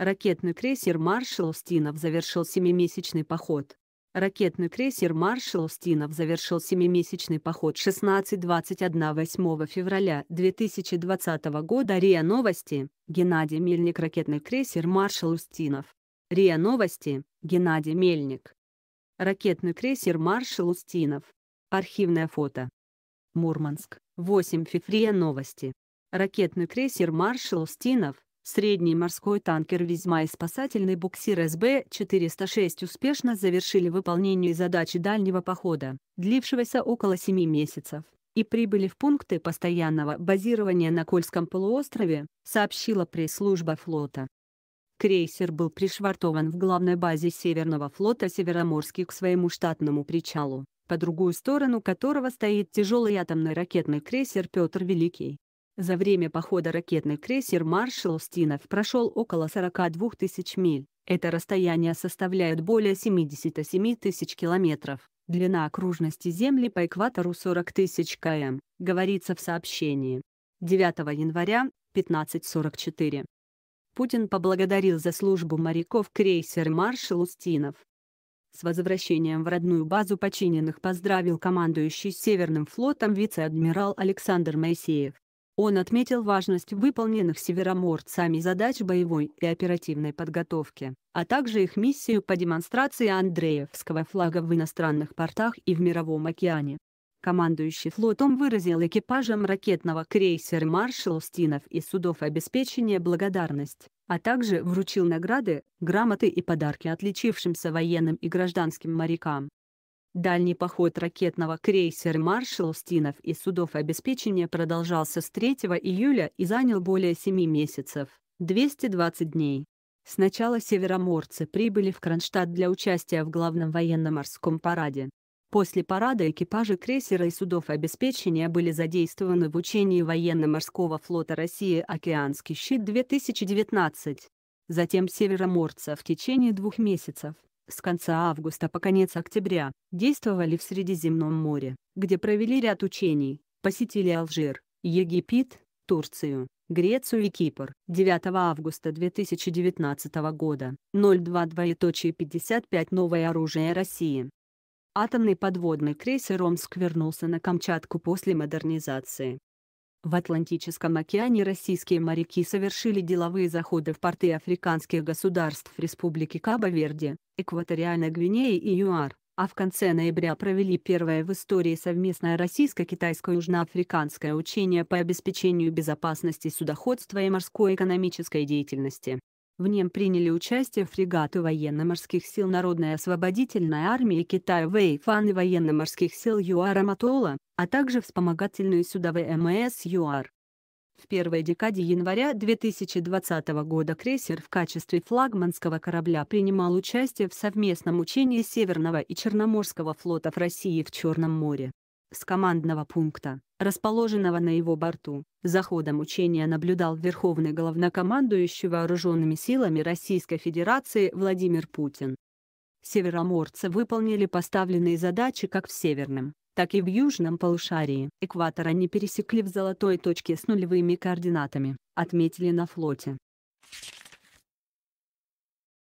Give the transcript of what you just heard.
Ракетный крейсер «Маршал Стинов завершил семимесячный поход. Ракетный крейсер «Маршал Стинов завершил семимесячный поход 16-21-8 февраля 2020 года. РИА Новости. Геннадий Мельник. Ракетный крейсер «Маршал Устинов». РИА Новости. Геннадий Мельник. Ракетный крейсер «Маршал Устинов». Архивное фото. Мурманск. 8 февраля Новости. Ракетный крейсер «Маршал Устинов» Средний морской танкер «Визьма» и спасательный буксир СБ-406 успешно завершили выполнение задачи дальнего похода, длившегося около 7 месяцев, и прибыли в пункты постоянного базирования на Кольском полуострове, сообщила пресс-служба флота. Крейсер был пришвартован в главной базе Северного флота Североморский к своему штатному причалу, по другую сторону которого стоит тяжелый атомный ракетный крейсер «Петр Великий». За время похода ракетный крейсер «Маршал Стинов» прошел около 42 тысяч миль. Это расстояние составляет более 77 тысяч километров. Длина окружности Земли по экватору 40 тысяч км, говорится в сообщении. 9 января, 15.44. Путин поблагодарил за службу моряков крейсер «Маршал Устинов». С возвращением в родную базу починенных поздравил командующий Северным флотом вице-адмирал Александр Моисеев. Он отметил важность выполненных североморцами задач боевой и оперативной подготовки, а также их миссию по демонстрации Андреевского флага в иностранных портах и в Мировом океане. Командующий флотом выразил экипажам ракетного крейсера «Маршал Стинов» и судов обеспечения благодарность, а также вручил награды, грамоты и подарки отличившимся военным и гражданским морякам. Дальний поход ракетного крейсера «Маршал» Стинов и судов обеспечения продолжался с 3 июля и занял более 7 месяцев, 220 дней. Сначала североморцы прибыли в Кронштадт для участия в главном военно-морском параде. После парада экипажи крейсера и судов обеспечения были задействованы в учении военно-морского флота России «Океанский щит-2019». Затем Североморцы в течение двух месяцев с конца августа по конец октября, действовали в Средиземном море, где провели ряд учений, посетили Алжир, Египет, Турцию, Грецию и Кипр. 9 августа 2019 года 022.55 Новое оружие России. Атомный подводный крейсер «Омск» вернулся на Камчатку после модернизации. В Атлантическом океане российские моряки совершили деловые заходы в порты африканских государств Республики Кабо-Верде, Экваториальной Гвинеи и ЮАР, а в конце ноября провели первое в истории совместное российско-китайско-южноафриканское учение по обеспечению безопасности судоходства и морской экономической деятельности. В нем приняли участие фрегаты военно-морских сил Народной освободительной армии Китая Вэйфан и военно-морских сил ЮАР Аматола, а также вспомогательные суда ВМС ЮАР. В первой декаде января 2020 года крейсер в качестве флагманского корабля принимал участие в совместном учении Северного и Черноморского флотов России в Черном море. С командного пункта, расположенного на его борту, за ходом учения наблюдал Верховный главнокомандующий Вооруженными силами Российской Федерации Владимир Путин. Североморцы выполнили поставленные задачи как в Северном, так и в южном полушарии. Экватор они пересекли в золотой точке с нулевыми координатами, отметили на флоте.